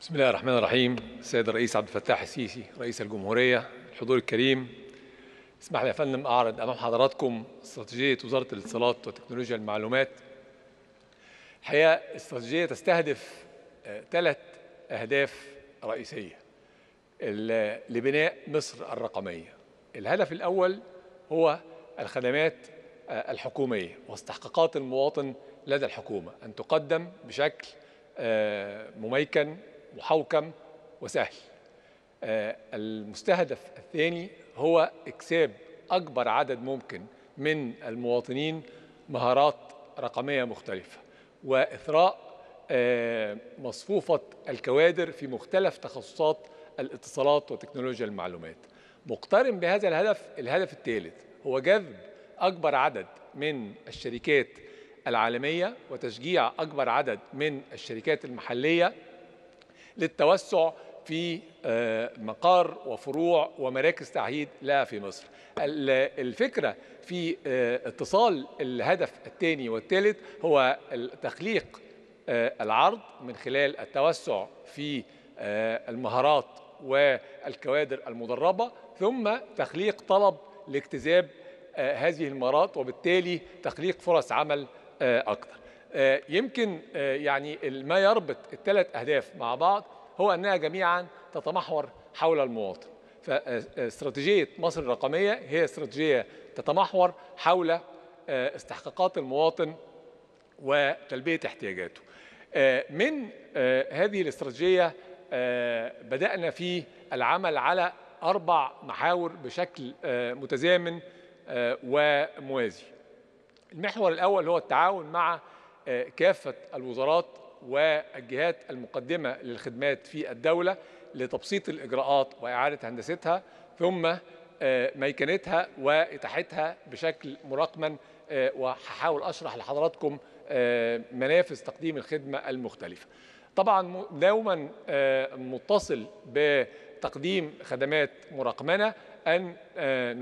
بسم الله الرحمن الرحيم السيد الرئيس عبد الفتاح السيسي رئيس الجمهورية الحضور الكريم اسمح لي يا فندم أعرض أمام حضراتكم استراتيجية وزارة الاتصالات وتكنولوجيا المعلومات الحقيقة استراتيجية تستهدف ثلاث آه، أهداف رئيسية لبناء مصر الرقمية الهدف الأول هو الخدمات آه، الحكومية واستحقاقات المواطن لدى الحكومة أن تقدم بشكل آه، مميكن محوكم وسهل آه، المستهدف الثاني هو إكساب أكبر عدد ممكن من المواطنين مهارات رقمية مختلفة وإثراء آه، مصفوفة الكوادر في مختلف تخصصات الاتصالات وتكنولوجيا المعلومات مقترن بهذا الهدف الهدف الثالث هو جذب أكبر عدد من الشركات العالمية وتشجيع أكبر عدد من الشركات المحلية للتوسع في آه، مقار وفروع ومراكز تعهيد لها في مصر الفكرة في آه، اتصال الهدف الثاني والثالث هو تخليق آه، العرض من خلال التوسع في المهارات والكوادر المدربة ثم تخليق طلب لاجتذاب هذه المهارات وبالتالي تخليق فرص عمل أكثر آه، يمكن آه، يعني ما يربط الثلاث أهداف مع بعض هو أنها جميعا تتمحور حول المواطن فاستراتيجية آه، مصر الرقمية هي استراتيجية تتمحور حول استحقاقات المواطن وتلبية احتياجاته من هذه الاستراتيجية بدأنا في العمل على أربع محاور بشكل متزامن وموازي المحور الأول هو التعاون مع آه، كافة الوزارات والجهات المقدمة للخدمات في الدولة لتبسيط الإجراءات وإعادة هندستها ثم آه، ميكنتها وإتاحتها بشكل مراقما آه، وهحاول أشرح لحضراتكم منافس تقديم الخدمة المختلفة طبعا دوما متصل بتقديم خدمات مراقمنه ان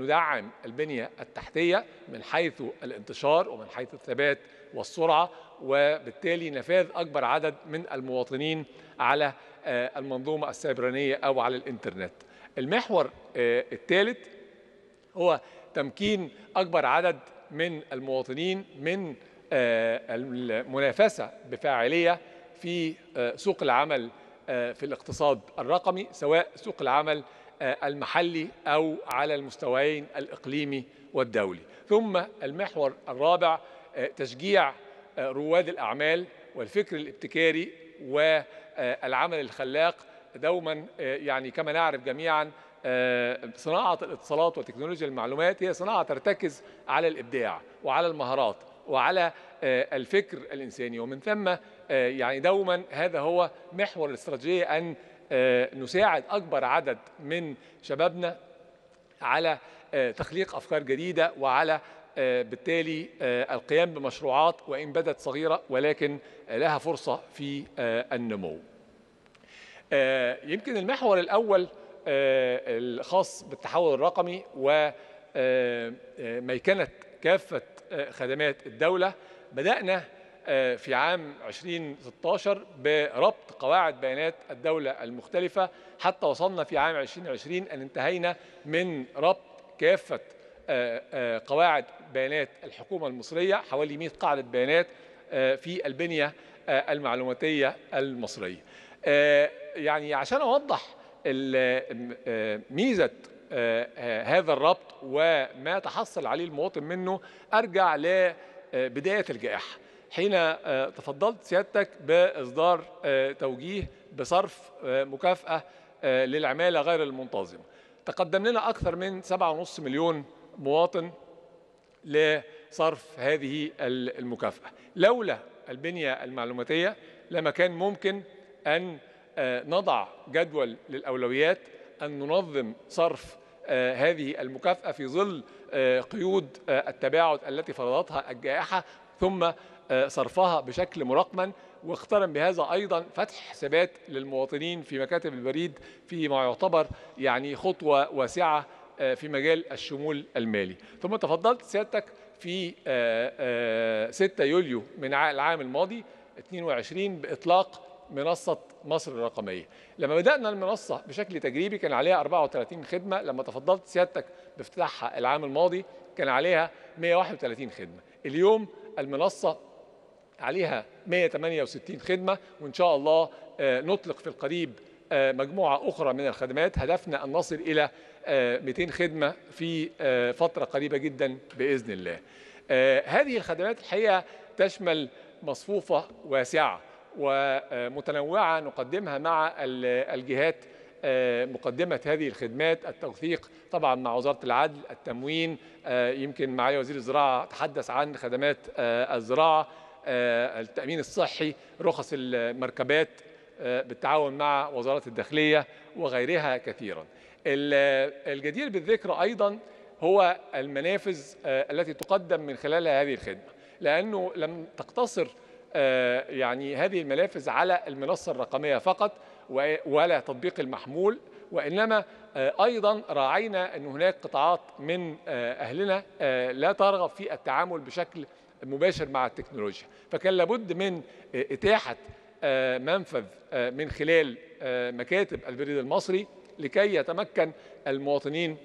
ندعم البنيه التحتيه من حيث الانتشار ومن حيث الثبات والسرعة وبالتالي نفاذ أكبر عدد من المواطنين على آه، المنظومة السيبرانية أو على الإنترنت المحور آه، الثالث هو تمكين أكبر عدد من المواطنين من آه، المنافسة بفاعلية في سوق العمل في الاقتصاد الرقمي سواء سوق العمل المحلي أو على المستويين الإقليمي والدولي ثم المحور الرابع آه، تشجيع آه، رواد الأعمال والفكر الابتكاري والعمل الخلاق دوما آه، يعني كما نعرف جميعا صناعة الاتصالات وتكنولوجيا المعلومات هي صناعة ترتكز على الإبداع وعلى المهارات وعلى الفكر الإنساني ومن ثم يعني دوما هذا هو محور الاستراتيجية أن نساعد أكبر عدد من شبابنا على تخليق أفكار جديدة وعلى آه، بالتالي آه، القيام بمشروعات وإن بدت صغيرة ولكن لها فرصة في آه، النمو يمكن المحور الأول الخاص بالتحول الرقمي وميكنة كافة خدمات الدولة بدأنا في عام 2016 بربط قواعد بيانات الدولة المختلفة حتى وصلنا في عام 2020 أن انتهينا من ربط كافة آه، آه، قواعد بيانات الحكومة المصرية حوالي 100 قاعدة بيانات آه، في البنية المعلوماتية المصرية يعني عشان أوضح ميزة هذا الربط وما تحصل عليه المواطن منه أرجع لبداية الجائحة حين تفضلت سيادتك بإصدار توجيه بصرف مكافأة للعمالة غير المنتظمة تقدم لنا أكثر من 7.5 مليون مواطن لصرف هذه المكافأة لولا البنية المعلوماتية لما كان ممكن أن آه، نضع جدول للأولويات أن ننظم صرف آه، هذه المكافأة في ظل آه، قيود التباعد التي فرضتها الجائحة ثم صرفها بشكل مرقما واخترم بهذا ايضا فتح حسابات للمواطنين في مكاتب البريد فيما يعتبر يعني خطوه واسعه آه، في مجال الشمول المالي ثم تفضلت سيادتك في 6 آه، آه، يوليو من العام الماضي 22 بإطلاق منصة مصر الرقمية لما بدأنا المنصة بشكل تجريبي كان عليها 34 خدمة لما تفضلت سيادتك بافتتاحها العام الماضي كان عليها 131 خدمة اليوم المنصة عليها 168 خدمة وإن شاء الله نطلق في القريب مجموعة أخرى من الخدمات هدفنا أن نصل إلى 200 آه، خدمة في آه، فترة قريبة جدا بإذن الله آه، هذه الخدمات الحقيقة تشمل مصفوفة واسعة ومتنوعة نقدمها مع الجهات مقدمة هذه الخدمات التوثيق طبعا مع وزارة العدل التموين يمكن معالي وزير الزراعة تحدث عن خدمات الزراعة التأمين الصحي رخص المركبات بالتعاون مع وزارة الداخلية وغيرها كثيراً الجدير بالذكر أيضا هو المنافذ آه، التي تقدم من خلالها هذه الخدمة لأنه لم تقتصر آه، يعني هذه المنافذ على المنصة الرقمية فقط ولا تطبيق المحمول وإنما آه، أيضا راعينا أن هناك قطاعات من أهلنا لا ترغب في التعامل بشكل مباشر مع التكنولوجيا فكان لابد من إتاحة منفذ من خلال مكاتب البريد المصري لكي يتمكن المواطنين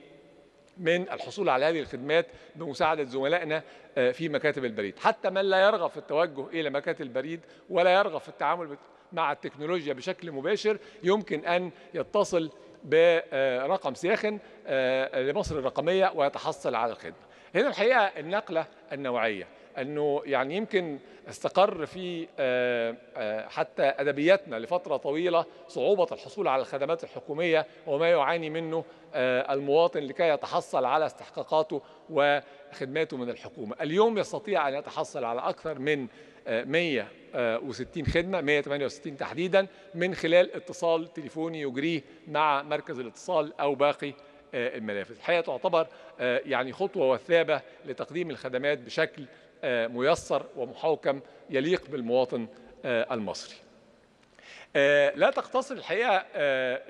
من الحصول على هذه الخدمات بمساعدة زملائنا آه، في مكاتب البريد حتى من لا يرغب في التوجه إلى مكاتب البريد ولا يرغب في التعامل مع التكنولوجيا بشكل مباشر يمكن أن يتصل برقم ساخن آه، لمصر الرقمية ويتحصل على الخدمة هنا الحقيقة النقلة النوعية انه يعني يمكن استقر في آه، آه، حتى ادبياتنا لفتره طويله صعوبه الحصول على الخدمات الحكوميه وما يعاني منه آه، المواطن لكي يتحصل على استحقاقاته وخدماته من الحكومه. اليوم يستطيع ان يتحصل على اكثر من 160 خدمه 168 تحديدا من خلال اتصال تليفوني يجريه مع مركز الاتصال او باقي الملافات الحقيقه تعتبر يعني خطوه وثابه لتقديم الخدمات بشكل آه، ميسر ومحوكم يليق بالمواطن آه، المصري آه، لا تقتصر الحقيقة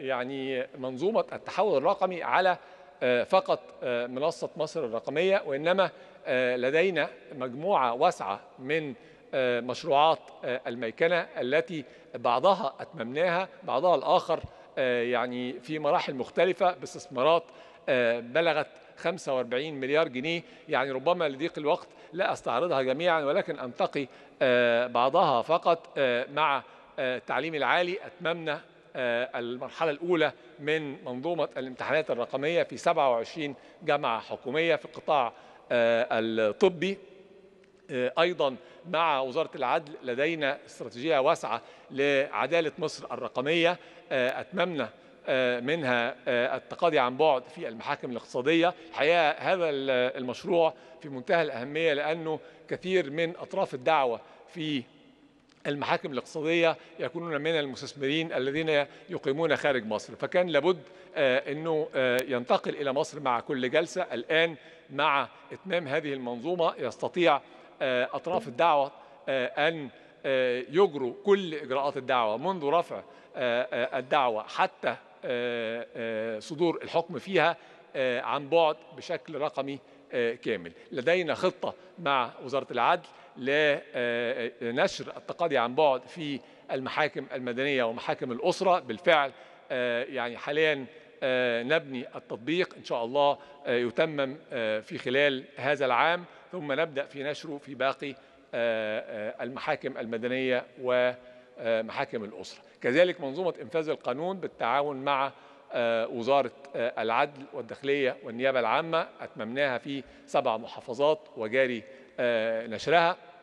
يعني منظومة التحول الرقمي على فقط منصة مصر الرقمية وإنما لدينا مجموعة واسعة من مشروعات الميكنة التي بعضها أتممناها بعضها الآخر يعني في مراحل مختلفة باستثمارات بلغت 45 مليار جنيه يعني ربما لضيق الوقت لا أستعرضها جميعا ولكن أنتقي آه، بعضها فقط آه، مع آه، التعليم العالي أتممنا المرحلة الأولى من منظومة الامتحانات الرقمية في 27 جامعة حكومية في القطاع الطبي ايضا مع وزاره العدل لدينا استراتيجيه واسعه لعداله مصر الرقميه اتممنا آه، منها آه، التقاضي عن بعد في المحاكم الاقتصادية الحقيقة هذا المشروع في منتهى الأهمية لأنه كثير من أطراف الدعوة في المحاكم الاقتصادية يكونون من المستثمرين الذين يقيمون خارج مصر فكان لابد آه، أنه ينتقل إلى مصر مع كل جلسة الآن مع إتمام هذه المنظومة يستطيع أطراف الدعوة أن يجروا كل إجراءات الدعوة منذ رفع الدعوة حتى آه، آه، صدور الحكم فيها آه، عن بعد بشكل رقمي كامل لدينا خطة مع وزارة العدل لنشر التقاضي عن بعد في المحاكم المدنية ومحاكم الأسرة بالفعل يعني حاليا نبني التطبيق إن شاء الله يتمم في خلال هذا العام ثم نبدأ في نشره في باقي المحاكم المدنية و آه، محاكم الأسرة كذلك منظومة إنفاذ القانون بالتعاون مع آه، وزارة آه، العدل والداخلية والنيابة العامة أتممناها في سبع محافظات وجاري نشرها